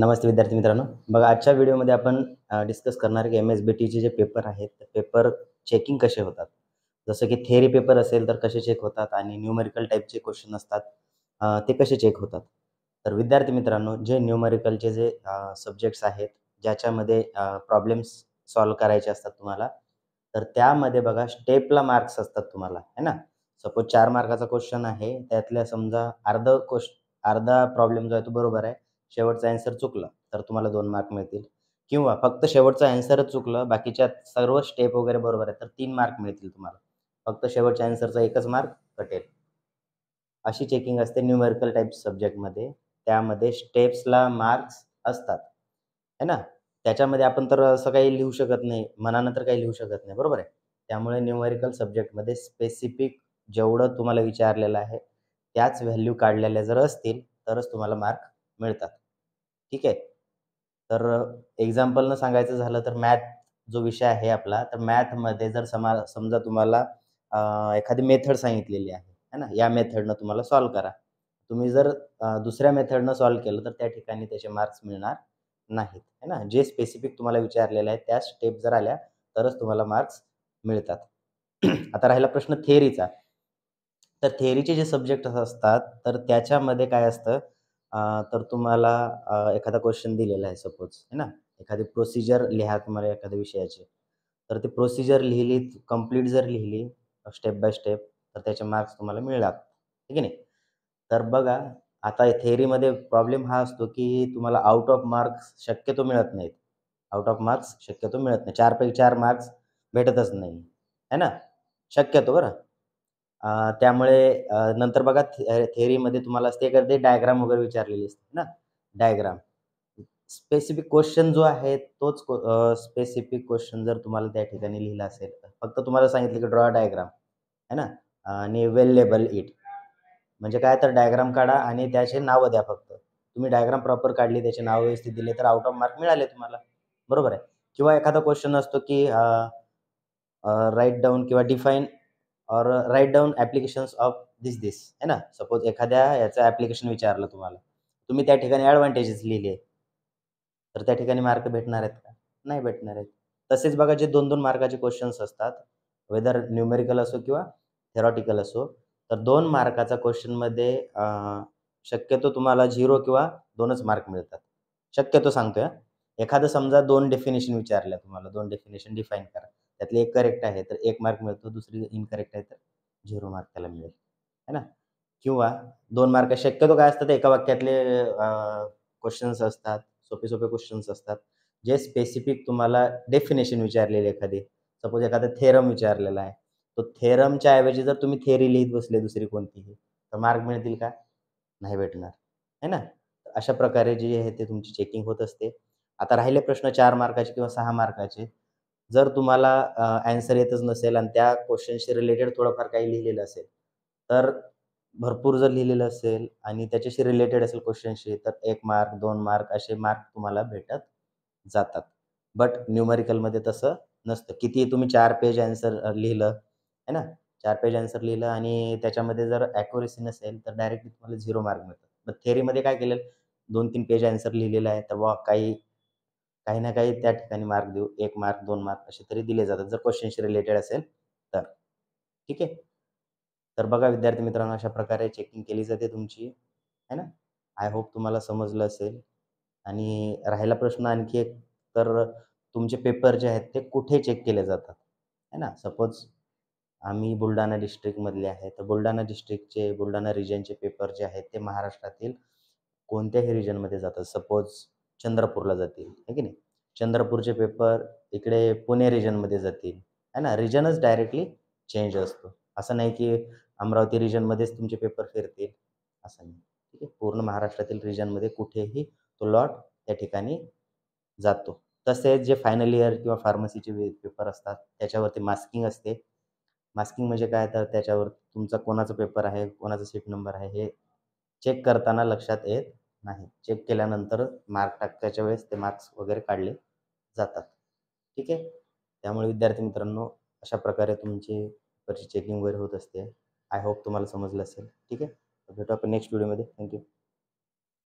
नमस्ते विद्यार्थी मित्रांनो बघा आजच्या व्हिडिओमध्ये आपण डिस्कस करणार की एम एस बी टीचे जे पेपर आहेत पेपर चेकिंग कसे होतात जसं की थेअरी पेपर असेल तर कसे चेक होतात आणि न्यूमेरिकल टाईपचे क्वेश्चन असतात ते कसे चेक होतात तर विद्यार्थी मित्रांनो जे न्यूमेरिकलचे जे सब्जेक्ट्स आहेत ज्याच्यामध्ये प्रॉब्लेम्स सॉल्व्ह करायचे असतात तुम्हाला तर त्यामध्ये बघा स्टेपला मार्क्स असतात तुम्हाला है ना सपोज चार मार्काचा क्वेश्चन आहे त्यातल्या समजा अर्धा क्वेश्च अर्धा प्रॉब्लेम जो आहे तो बरोबर आहे शेवटचा ॲन्सर चुकला तर तुम्हाला दोन मार्क मिळतील किंवा फक्त शेवटचा आन्सरच चुकलं बाकीच्या सर्व स्टेप वगैरे बरोबर आहे तर तीन मार्क मिळतील तुम्हाला फक्त शेवटच्या आन्सरचा एकच मार्क कटेल अशी चेकिंग असते न्यूमेरिकल टाईप सब्जेक्टमध्ये त्यामध्ये स्टेप्सला मार्क्स असतात है ना त्याच्यामध्ये आपण तर असं काही लिहू शकत नाही मनानं तर काही लिहू शकत नाही बरोबर आहे त्यामुळे न्यूमेरिकल सब्जेक्टमध्ये स्पेसिफिक जेवढं तुम्हाला विचारलेलं आहे त्याच व्हॅल्यू काढलेल्या जर असतील तरच तुम्हाला मार्क मिळतात ठीक आहे तर एक्झाम्पलनं सांगायचं झालं तर मॅथ जो विषय आहे आपला तर मॅथमध्ये जर समा समजा तुम्हाला एखादी मेथड सांगितलेली आहे है ना या मेथडनं तुम्हाला सॉल्व्ह करा तुम्ही जर दुसऱ्या मेथडनं सॉल्व्ह केलं तर त्या ठिकाणी त्याचे मार्क्स मिळणार नाहीत है ना जे स्पेसिफिक तुम्हाला विचारलेले आहे त्या स्टेप जर आल्या तरच तुम्हाला मार्क्स मिळतात आता राहिला प्रश्न थेअरीचा तर थेअरीचे जे सब्जेक्ट असतात तर त्याच्यामध्ये काय असतं तर तुम्हाला एखादा क्वेश्चन दिलेला आहे सपोज है ना एखादी प्रोसिजर लिहा तुम्हाला एखाद्या विषयाची तर ती प्रोसिजर लिहिली कंप्लीट जर लिहिली स्टेप बाय स्टेप तर त्याचे मार्क्स तुम्हाला मिळणार ठीक आहे नाही तर बघा आता थेअरीमध्ये प्रॉब्लेम हा असतो की तुम्हाला आउट ऑफ मार्क्स शक्यतो मिळत नाहीत आउट ऑफ मार्क्स शक्यतो मिळत नाही चारपैकी चार मार्क्स भेटतच नाही है ना शक्यतो बरं त्यामुळे नंतर बघा थेअरीमध्ये तुम्हाला असते करते डायग्राम वगैरे विचारलेली असते ना डायग्राम स्पेसिफिक क्वेश्चन जो आहे तोच स्पेसिफिक क्वेश्चन जर तुम्हाला त्या ठिकाणी लिहिला असेल फक्त तुम्हाला सांगितलं की ड्रॉ डायग्राम है ना आणि वेल लेबल इट म्हणजे काय तर डायग्राम काढा आणि त्याचे नावं द्या फक्त तुम्ही डायग्राम प्रॉपर काढली त्याचे नाव व्यवस्थित दिले तर आउट ऑफ मार्क मिळाले तुम्हाला बरोबर आहे किंवा एखादा क्वेश्चन असतो की राईट डाऊन किंवा define or write down applications of this this है ना सपोज एखाद्या याचं ॲप्लिकेशन विचारलं तुम्हाला तुम्ही त्या ठिकाणी ॲडव्हान्टेजेस लिहिले तर त्या ठिकाणी मार्क भेटणार आहेत का नाही भेटणार आहेत तसेच बघा जे दोन दोन मार्काचे क्वेश्चन्स असतात वेदर न्यूमेरिकल असो किंवा थेरॉटिकल असो तर दोन मार्काचा क्वेश्चनमध्ये शक्यतो तुम्हाला झिरो किंवा दोनच मार्क मिळतात शक्यतो सांगतोय एखादं समजा दोन डेफिनेशन विचारल्या तुम्हाला दोन डेफिनेशन डिफाईन करा त्यातले एक करेक्ट आहे तर एक मार्क मिळतो दुसरी इनकरेक्ट आहे तर झिरो मार्क त्याला मिळेल है ना किंवा दोन मार्क शक्यतो काय असतात एका वाक्यातले क्वेश्चन्स असतात सोपे सोपे क्वेश्चन्स असतात जे स्पेसिफिक तुम्हाला डेफिनेशन विचारलेले एखादी सपोज एखादा थेरम विचारलेला आहे तो थेरमच्या ऐवजी जर तुम्ही थेरी लिहित बसले दुसरी कोणतीही तर मार्क मिळतील का नाही भेटणार है ना अशा प्रकारे जे आहे ते तुमची चेकिंग होत असते आता राहिले प्रश्न चार मार्काचे किंवा सहा मार्काचे जर तुम्हाला ॲन्सर येतच नसेल आणि त्या क्वेश्चनशी रिलेटेड थोडंफार काही लिहिलेलं असेल तर भरपूर जर लिहिलेलं असेल आणि त्याच्याशी रिलेटेड असेल क्वेश्चनशी तर एक मार्क दोन मार्क असे मार्क तुम्हाला भेटत जातात बट न्यूमरिकलमध्ये तसं नसतं किती तुम्ही चार पेज ॲन्सर लिहिलं है ना चार पेज आन्सर लिहिलं आणि त्याच्यामध्ये जर ॲक्युरेसी नसेल तर डायरेक्टली तुम्हाला झिरो मार्क मिळतात बट थेअरीमध्ये काय केलेलं दोन तीन पेज आन्सर लिहिलेलं आहे तर वा काही काही ना काही त्या ठिकाणी मार्क देऊ एक मार्क दोन मार्क असे तरी दिले जातात जर क्वेश्चनशी रिलेटेड असेल तर ठीक आहे तर बघा विद्यार्थी मित्रांनो अशा प्रकारे चेकिंग केली जाते तुमची है ना आय होप तुम्हाला समजलं असेल आणि राहिला प्रश्न आणखी एक तर तुमचे पेपर जे आहेत ते कुठे चेक केले जातात है ना सपोज आम्ही बुलढाणा डिस्ट्रिक्टमधले आहे तर बुलढाणा डिस्ट्रिक्टचे बुलढाणा रिजनचे पेपर जे आहेत ते महाराष्ट्रातील कोणत्याही रिजनमध्ये जातात सपोज चंद्रपूरला जातील आहे की नाही चंद्रपूरचे पेपर इकडे पुणे रिजनमध्ये जातील आहे ना रिजनच डायरेक्टली चेंज असतो असं नाही की अमरावती रिजनमध्येच तुमचे पेपर फिरतील असं नाही ठीक आहे पूर्ण महाराष्ट्रातील रिजनमध्ये कुठेही तो लॉट त्या ठिकाणी जातो तसेच जे फायनल इयर किंवा फार्मसीचे पेपर असतात त्याच्यावरती मास्किंग असते मास्किंग म्हणजे काय तर त्याच्यावर तुमचा कोणाचा पेपर आहे कोणाचा सीट नंबर आहे हे चेक करताना लक्षात येत नाही चेक केल्यानंतर मार्क टाकताच्या वेळेस ते मार्क्स वगैरे काढले जातात ठीक आहे त्यामुळे विद्यार्थी मित्रांनो अशा प्रकारे तुमची पेपरची चेकिंग वगैरे होत असते आय होप तुम्हाला समजलं असेल ठीक आहे भेटू आपण नेक्स्ट व्हिडिओमध्ये थँक्यू